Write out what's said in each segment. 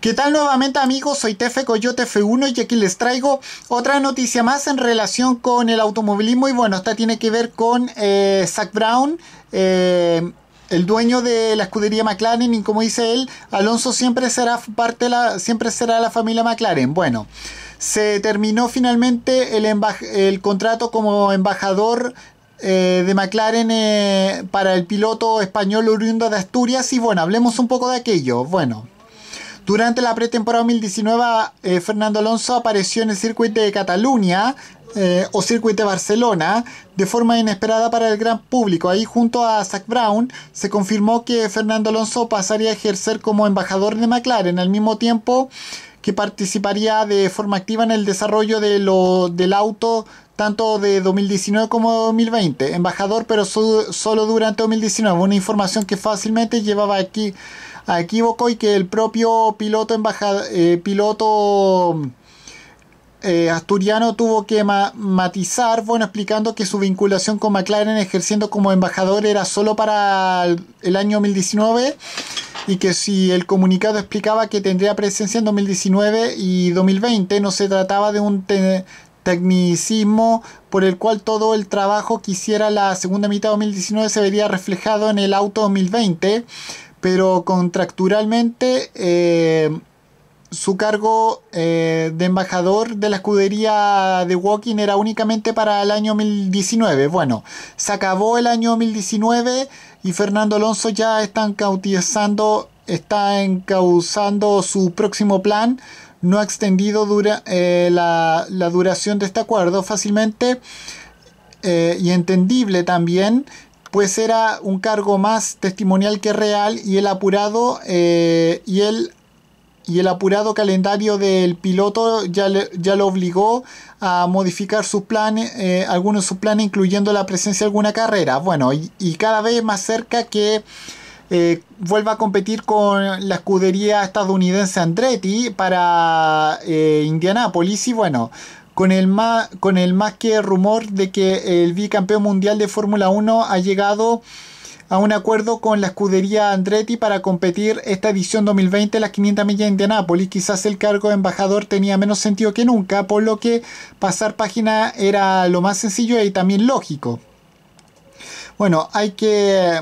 ¿Qué tal nuevamente amigos? Soy Tefe Coyote F1 y aquí les traigo otra noticia más en relación con el automovilismo y bueno, esta tiene que ver con eh, Zach Brown. Eh, el dueño de la escudería McLaren y como dice él, Alonso siempre será parte de la, siempre será la familia McLaren. Bueno, se terminó finalmente el, el contrato como embajador eh, de McLaren para el piloto español oriundo de Asturias y bueno, hablemos un poco de aquello. Bueno. Durante la pretemporada 2019, eh, Fernando Alonso apareció en el circuito de Cataluña eh, o circuito de Barcelona de forma inesperada para el gran público. Ahí junto a Zach Brown se confirmó que Fernando Alonso pasaría a ejercer como embajador de McLaren al mismo tiempo que participaría de forma activa en el desarrollo de del auto tanto de 2019 como 2020. Embajador pero solo durante 2019. Una información que fácilmente llevaba aquí a equívoco y que el propio piloto, eh, piloto eh, asturiano tuvo que matizar, bueno, explicando que su vinculación con McLaren ejerciendo como embajador era solo para el año 2019 y que si el comunicado explicaba que tendría presencia en 2019 y 2020, no se trataba de un tecnicismo por el cual todo el trabajo que hiciera la segunda mitad de 2019 se vería reflejado en el auto 2020, pero contractualmente eh, su cargo eh, de embajador de la escudería de Walking era únicamente para el año 2019. Bueno, se acabó el año 2019 y Fernando Alonso ya está cautizando está encauzando su próximo plan. No ha extendido dura, eh, la, duración de este acuerdo fácilmente y entendible también, pues era un cargo más testimonial que real y el apurado eh, y el y el apurado calendario del piloto ya, ya lo obligó a modificar sus planes, eh, algunos de sus planes, incluyendo la presencia de alguna carrera. Bueno, y, cada vez más cerca que eh, vuelva a competir con la escudería estadounidense Andretti para Indianapolis Y bueno, con el, más, que rumor de que el bicampeón mundial de Fórmula 1 ha llegado a un acuerdo con la escudería Andretti para competir esta edición 2020 en las 500 millas de Indianápolis. Quizás el cargo de embajador tenía menos sentido que nunca, por lo que pasar página era lo más sencillo y también lógico. Bueno, hay que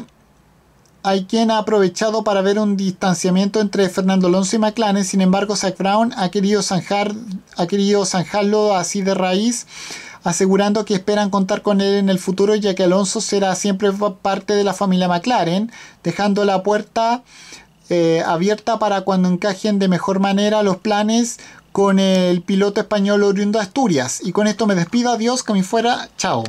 hay quien ha aprovechado para ver un distanciamiento entre Fernando Alonso y McLaren, sin embargo Zach Brown ha querido, ha zanjarlo así de raíz, asegurando que esperan contar con él en el futuro ya que Alonso será siempre parte de la familia McLaren, dejando la puerta eh, abierta para cuando encajen de mejor manera los planes con el piloto español oriundo de Asturias. Y con esto me despido, adiós, que me fuera, chao.